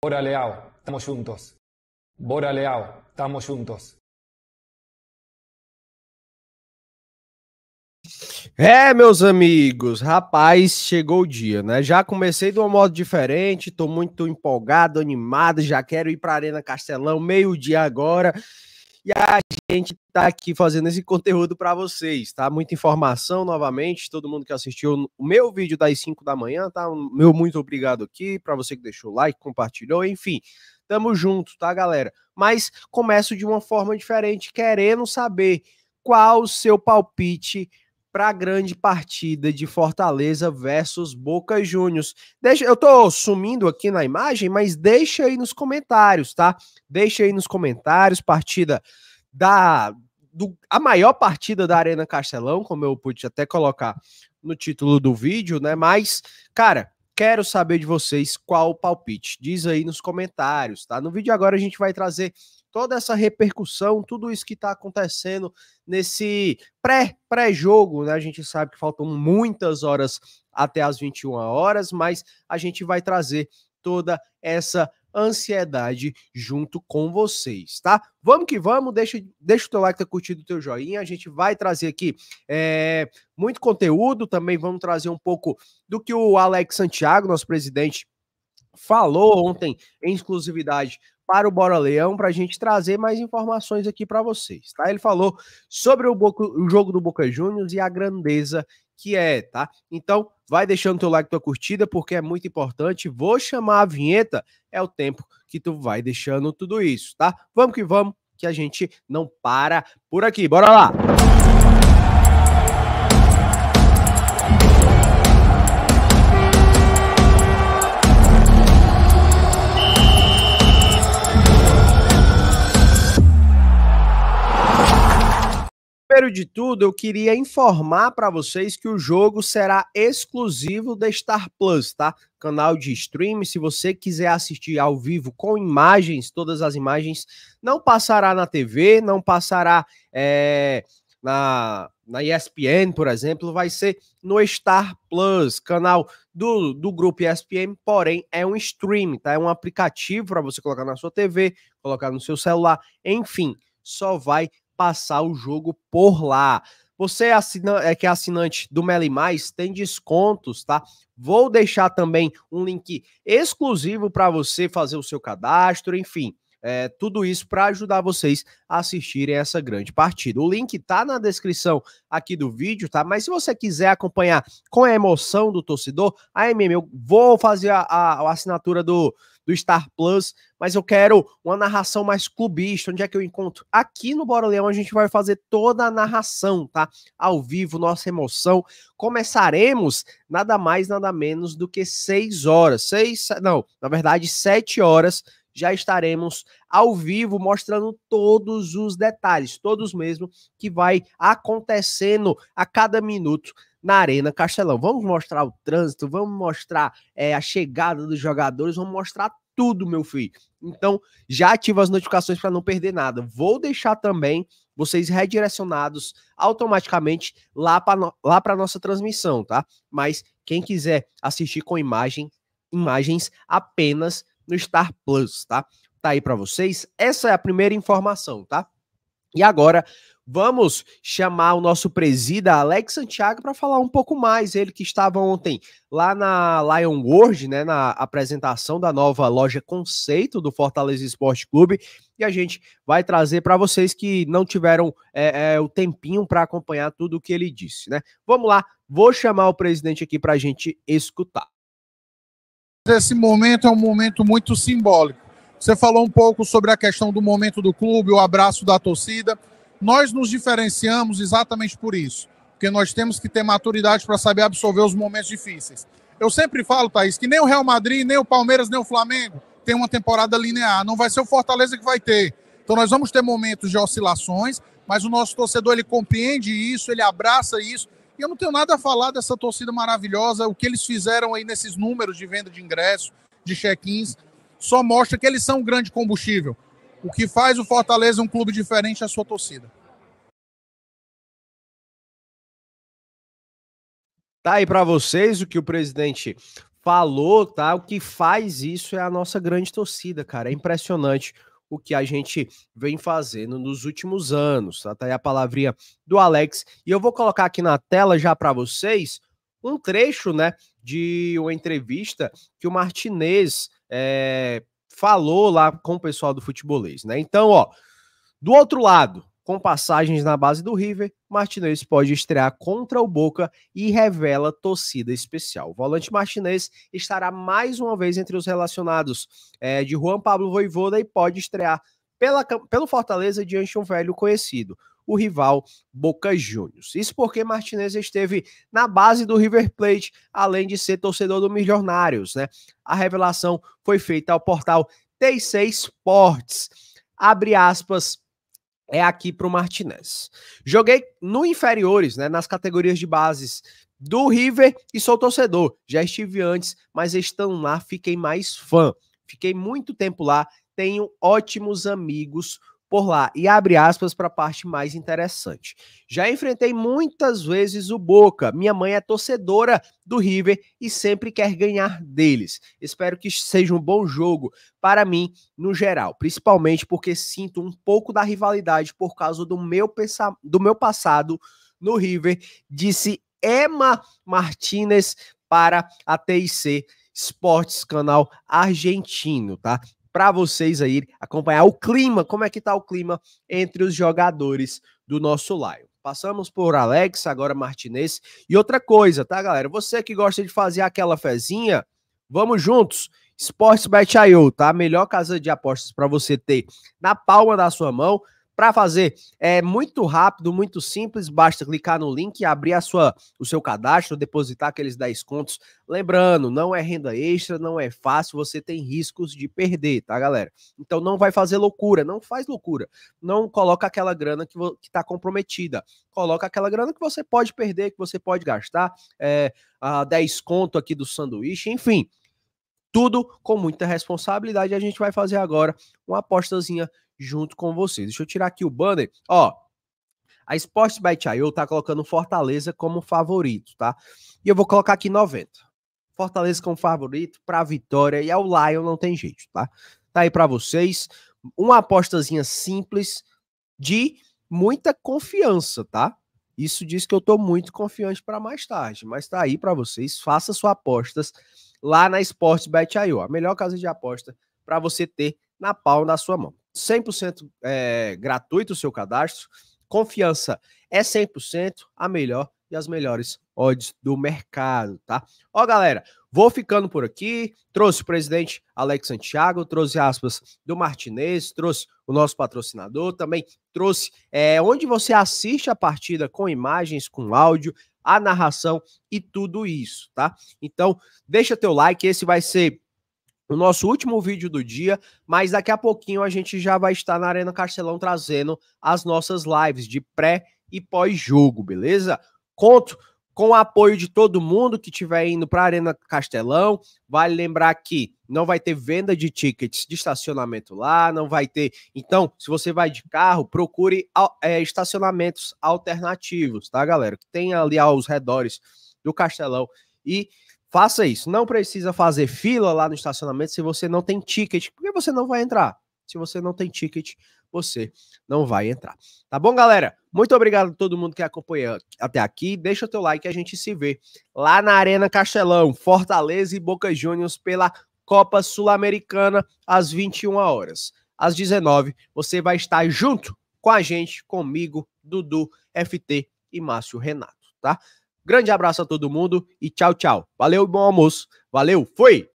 Bora Leão, estamos juntos. Bora Leão, estamos juntos. É, meus amigos, rapaz, chegou o dia, né? Já comecei de um modo diferente, tô muito empolgado, animado, já quero ir pra Arena Castelão, meio-dia agora. E a gente está aqui fazendo esse conteúdo para vocês, tá? Muita informação novamente, todo mundo que assistiu o meu vídeo das 5 da manhã, tá? Meu muito obrigado aqui para você que deixou o like, compartilhou, enfim. Tamo junto, tá, galera? Mas começo de uma forma diferente, querendo saber qual o seu palpite para a grande partida de Fortaleza versus Boca Juniors. Deixa, eu tô sumindo aqui na imagem, mas deixa aí nos comentários, tá? Deixa aí nos comentários partida da do, a maior partida da Arena Castelão, como eu pude até colocar no título do vídeo, né? Mas, cara, quero saber de vocês qual o palpite. Diz aí nos comentários, tá? No vídeo agora a gente vai trazer toda essa repercussão, tudo isso que está acontecendo nesse pré-pré-jogo, né? A gente sabe que faltam muitas horas até as 21 horas, mas a gente vai trazer toda essa ansiedade junto com vocês, tá? Vamos que vamos, deixa, deixa o teu like, tá curtido, o teu joinha, a gente vai trazer aqui é, muito conteúdo, também vamos trazer um pouco do que o Alex Santiago, nosso presidente, falou ontem em exclusividade para o Bora Leão para a gente trazer mais informações aqui para vocês, tá? Ele falou sobre o, Boca, o jogo do Boca Juniors e a grandeza que é, tá? Então, vai deixando teu like, tua curtida, porque é muito importante. Vou chamar a vinheta, é o tempo que tu vai deixando tudo isso, tá? Vamos que vamos, que a gente não para por aqui. Bora lá! primeiro de tudo, eu queria informar para vocês que o jogo será exclusivo da Star Plus, tá? Canal de stream. Se você quiser assistir ao vivo com imagens, todas as imagens, não passará na TV, não passará é, na, na ESPN, por exemplo, vai ser no Star Plus, canal do, do grupo ESPN, porém é um stream, tá? É um aplicativo para você colocar na sua TV, colocar no seu celular, enfim, só vai passar o jogo por lá. Você é, assina, é que é assinante do Meli Mais, tem descontos, tá? Vou deixar também um link exclusivo para você fazer o seu cadastro, enfim. É, tudo isso para ajudar vocês a assistirem essa grande partida. O link tá na descrição aqui do vídeo, tá? Mas se você quiser acompanhar com a emoção do torcedor, aí mesmo eu vou fazer a, a, a assinatura do, do Star Plus, mas eu quero uma narração mais clubista. Onde é que eu encontro? Aqui no Bora Leão a gente vai fazer toda a narração, tá? Ao vivo, nossa emoção. Começaremos nada mais, nada menos do que seis horas. Seis, não, na verdade, sete horas já estaremos ao vivo mostrando todos os detalhes, todos mesmo, que vai acontecendo a cada minuto na Arena Castelão. Vamos mostrar o trânsito, vamos mostrar é, a chegada dos jogadores, vamos mostrar tudo, meu filho. Então, já ativa as notificações para não perder nada. Vou deixar também vocês redirecionados automaticamente lá para no, lá para nossa transmissão, tá? Mas quem quiser assistir com imagem, imagens apenas no Star Plus, tá? Tá aí para vocês. Essa é a primeira informação, tá? E agora vamos chamar o nosso presida Alex Santiago para falar um pouco mais. Ele que estava ontem lá na Lion World, né, na apresentação da nova loja conceito do Fortaleza Esporte Clube. E a gente vai trazer para vocês que não tiveram é, é, o tempinho para acompanhar tudo o que ele disse. Né? Vamos lá, vou chamar o presidente aqui para a gente escutar. Esse momento é um momento muito simbólico você falou um pouco sobre a questão do momento do clube, o abraço da torcida. Nós nos diferenciamos exatamente por isso, porque nós temos que ter maturidade para saber absorver os momentos difíceis. Eu sempre falo, Thaís, que nem o Real Madrid, nem o Palmeiras, nem o Flamengo tem uma temporada linear. Não vai ser o Fortaleza que vai ter. Então nós vamos ter momentos de oscilações, mas o nosso torcedor ele compreende isso, ele abraça isso. E eu não tenho nada a falar dessa torcida maravilhosa, o que eles fizeram aí nesses números de venda de ingressos, de check-ins só mostra que eles são um grande combustível, o que faz o Fortaleza um clube diferente à é sua torcida. Tá aí para vocês o que o presidente falou, tá? O que faz isso é a nossa grande torcida, cara. É impressionante o que a gente vem fazendo nos últimos anos, tá? Tá aí a palavrinha do Alex. E eu vou colocar aqui na tela já para vocês um trecho, né, de uma entrevista que o Martinez é, falou lá com o pessoal do futebolês, né? Então, ó, do outro lado, com passagens na base do River, Martinez pode estrear contra o Boca e revela torcida especial. O volante Martinez estará mais uma vez entre os relacionados é, de Juan Pablo Voivoda e pode estrear pela, pelo Fortaleza diante de um velho conhecido o rival Boca Juniors. Isso porque Martinez esteve na base do River Plate, além de ser torcedor do Milionários, né? A revelação foi feita ao portal T6 Sports. Abre aspas, é aqui para o Martinez. Joguei no inferiores, né, nas categorias de bases do River e sou torcedor. Já estive antes, mas estando lá, fiquei mais fã. Fiquei muito tempo lá, tenho ótimos amigos por lá. E abre aspas para a parte mais interessante. Já enfrentei muitas vezes o Boca. Minha mãe é torcedora do River e sempre quer ganhar deles. Espero que seja um bom jogo para mim no geral, principalmente porque sinto um pouco da rivalidade por causa do meu, do meu passado no River, disse Emma Martinez para a TIC Esportes, canal argentino, tá? para vocês aí acompanhar o clima, como é que tá o clima entre os jogadores do nosso Lion. Passamos por Alex, agora Martinez. E outra coisa, tá, galera? Você que gosta de fazer aquela fezinha, vamos juntos. Sportsbet.io, tá? melhor casa de apostas para você ter na palma da sua mão. Para fazer é muito rápido, muito simples, basta clicar no link, abrir a sua, o seu cadastro, depositar aqueles 10 contos. Lembrando, não é renda extra, não é fácil, você tem riscos de perder, tá, galera? Então não vai fazer loucura, não faz loucura. Não coloca aquela grana que está comprometida. Coloca aquela grana que você pode perder, que você pode gastar, é, a 10 conto aqui do sanduíche, enfim tudo com muita responsabilidade. A gente vai fazer agora uma apostazinha junto com vocês. Deixa eu tirar aqui o banner. Ó, a Sports by Chayo tá colocando Fortaleza como favorito, tá? E eu vou colocar aqui 90. Fortaleza como favorito para vitória e ao Lion não tem jeito, tá? Tá aí para vocês uma apostazinha simples de muita confiança, tá? Isso diz que eu tô muito confiante para mais tarde, mas tá aí para vocês, faça suas apostas lá na Sportsbet.io, a melhor casa de aposta para você ter na palma da sua mão. 100% é, gratuito o seu cadastro. Confiança é 100%, a melhor e as melhores odds do mercado, tá? Ó, galera, vou ficando por aqui. Trouxe o presidente Alex Santiago, trouxe aspas do Martinez, trouxe o nosso patrocinador, também trouxe é, onde você assiste a partida com imagens, com áudio, a narração e tudo isso, tá? Então, deixa teu like, esse vai ser o nosso último vídeo do dia, mas daqui a pouquinho a gente já vai estar na Arena Castelão trazendo as nossas lives de pré e pós-jogo, beleza? Conto com o apoio de todo mundo que estiver indo para a Arena Castelão. Vale lembrar que não vai ter venda de tickets de estacionamento lá, não vai ter. Então, se você vai de carro, procure é, estacionamentos alternativos, tá, galera? Que tem ali aos redores do Castelão. E Faça isso. Não precisa fazer fila lá no estacionamento se você não tem ticket, porque você não vai entrar. Se você não tem ticket, você não vai entrar. Tá bom, galera? Muito obrigado a todo mundo que acompanhou até aqui. Deixa o teu like e a gente se vê lá na Arena Castelão, Fortaleza e Boca Juniors pela Copa Sul-Americana às 21 horas. Às 19, você vai estar junto com a gente, comigo, Dudu, FT e Márcio Renato, tá? Grande abraço a todo mundo e tchau, tchau. Valeu, bom almoço. Valeu, fui!